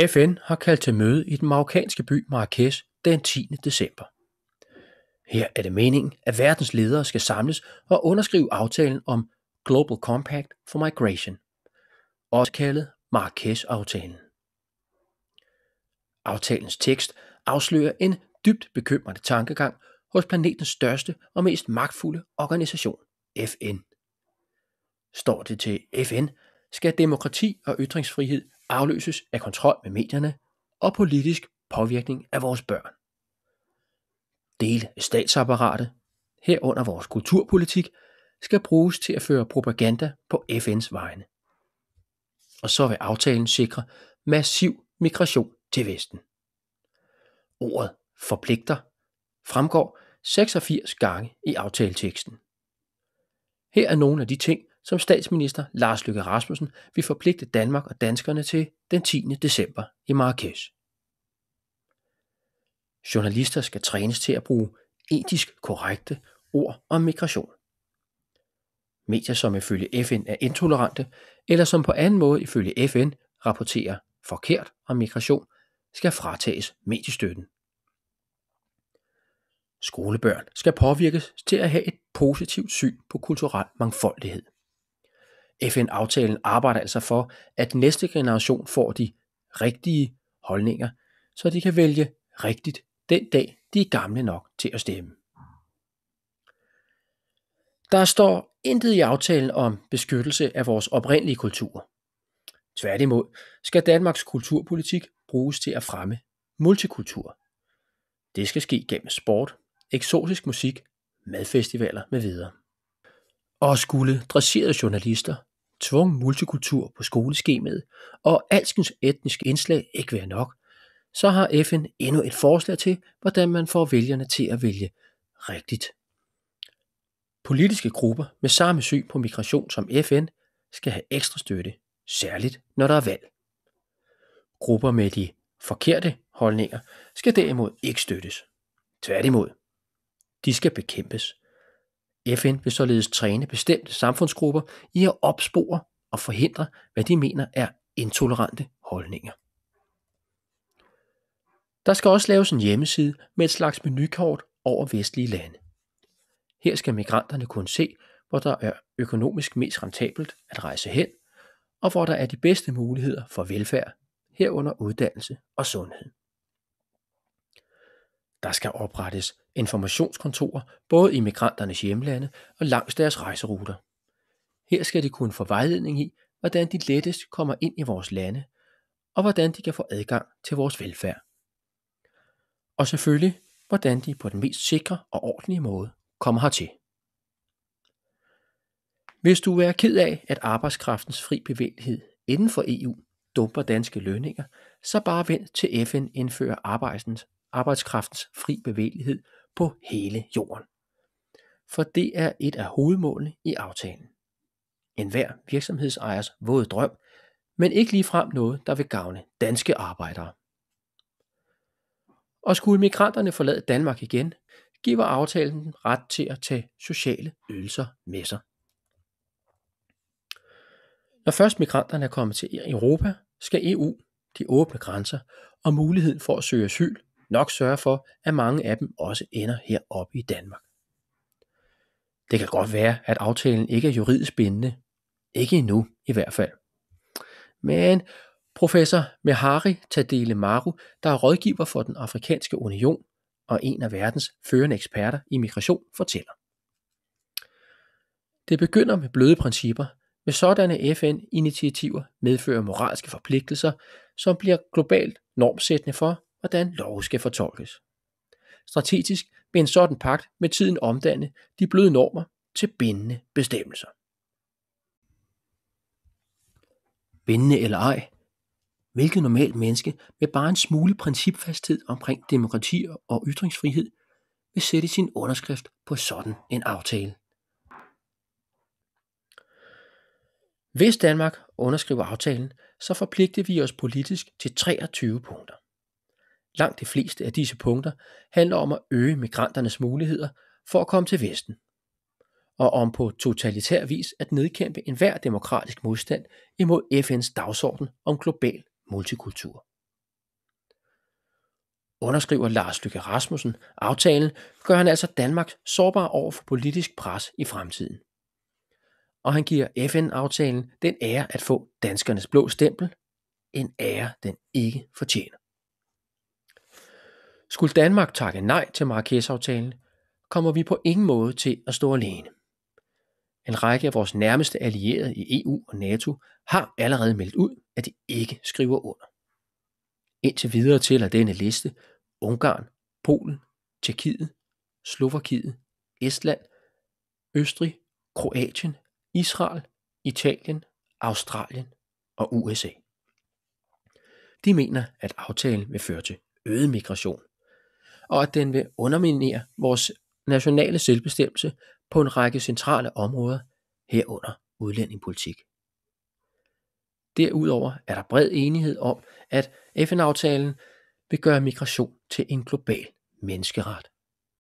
FN har kaldt til møde i den marokkanske by Marrakesh den 10. december. Her er det meningen, at verdens ledere skal samles og underskrive aftalen om Global Compact for Migration, også kaldet Marrakesh-aftalen. Aftalens tekst afslører en dybt bekymrende tankegang hos planetens største og mest magtfulde organisation, FN. Står det til FN, skal demokrati og ytringsfrihed afløses af kontrol med medierne og politisk påvirkning af vores børn. Dele af statsapparatet, herunder vores kulturpolitik, skal bruges til at føre propaganda på FN's vegne. Og så vil aftalen sikre massiv migration til Vesten. Ordet forpligter fremgår 86 gange i aftaleteksten. Her er nogle af de ting, som statsminister Lars Løkke Rasmussen vil forpligte Danmark og danskerne til den 10. december i Marrakesh. Journalister skal trænes til at bruge etisk korrekte ord om migration. Medier, som ifølge FN er intolerante, eller som på anden måde ifølge FN rapporterer forkert om migration, skal fratages mediestøtten. Skolebørn skal påvirkes til at have et positivt syn på kulturel mangfoldighed. FN-aftalen arbejder altså for, at næste generation får de rigtige holdninger, så de kan vælge rigtigt den dag, de er gamle nok til at stemme. Der står intet i aftalen om beskyttelse af vores oprindelige kultur. Tværtimod skal Danmarks kulturpolitik bruges til at fremme multikultur. Det skal ske gennem sport, eksotisk musik, madfestivaler med videre. Og skulle dresserede journalister tvungen multikultur på skoleskemaet og alskens etniske indslag ikke være nok, så har FN endnu et forslag til, hvordan man får vælgerne til at vælge rigtigt. Politiske grupper med samme syn på migration som FN skal have ekstra støtte, særligt når der er valg. Grupper med de forkerte holdninger skal derimod ikke støttes. Tværtimod. De skal bekæmpes. FN vil således træne bestemte samfundsgrupper i at opspore og forhindre, hvad de mener er intolerante holdninger. Der skal også laves en hjemmeside med et slags menukort over vestlige lande. Her skal migranterne kunne se, hvor der er økonomisk mest rentabelt at rejse hen, og hvor der er de bedste muligheder for velfærd, herunder uddannelse og sundhed. Der skal oprettes informationskontorer både i migranternes hjemlande og langs deres rejseruter. Her skal de kunne få vejledning i, hvordan de lettest kommer ind i vores lande, og hvordan de kan få adgang til vores velfærd. Og selvfølgelig, hvordan de på den mest sikre og ordentlige måde kommer hertil. Hvis du er ked af, at arbejdskraftens fri bevægelighed inden for EU dumper danske lønninger, så bare vend til FN indfører arbejdens arbejdskraftens fri bevægelighed på hele jorden. For det er et af hovedmålene i aftalen. En hver virksomhedsejers våde drøm, men ikke ligefrem noget, der vil gavne danske arbejdere. Og skulle migranterne forlade Danmark igen, giver aftalen ret til at tage sociale ydelser med sig. Når først migranterne er kommet til Europa, skal EU, de åbne grænser og muligheden for at søge asyl nok sørge for, at mange af dem også ender heroppe i Danmark. Det kan godt være, at aftalen ikke er juridisk bindende. Ikke endnu i hvert fald. Men professor Mehari Tadele Maru, der er rådgiver for den afrikanske union og en af verdens førende eksperter i migration, fortæller. Det begynder med bløde principper, med sådanne FN-initiativer medfører moralske forpligtelser, som bliver globalt normsættende for, hvordan lov skal fortolkes. Strategisk vil en sådan pagt med tiden omdanne de bløde normer til bindende bestemmelser. Bindende eller ej, hvilket normalt menneske med bare en smule principfasthed omkring demokrati og ytringsfrihed vil sætte sin underskrift på sådan en aftale. Hvis Danmark underskriver aftalen, så forpligter vi os politisk til 23 punkter langt de fleste af disse punkter handler om at øge migranternes muligheder for at komme til Vesten, og om på totalitær vis at nedkæmpe enhver demokratisk modstand imod FN's dagsorden om global multikultur. Underskriver Lars Lykke Rasmussen aftalen, gør han altså Danmark sårbar over for politisk pres i fremtiden. Og han giver FN-aftalen den ære at få danskernes blå stempel, en ære den ikke fortjener. Skulle Danmark takke nej til Marrakesh-aftalen, kommer vi på ingen måde til at stå alene. En række af vores nærmeste allierede i EU og NATO har allerede meldt ud, at de ikke skriver under. Indtil videre tæller denne liste Ungarn, Polen, Tjekkiet, Slovakiet, Estland, Østrig, Kroatien, Israel, Italien, Australien og USA. De mener, at aftalen vil føre til øget migration og at den vil underminere vores nationale selvbestemmelse på en række centrale områder herunder udlændingepolitik. Derudover er der bred enighed om, at FN-aftalen vil gøre migration til en global menneskeret.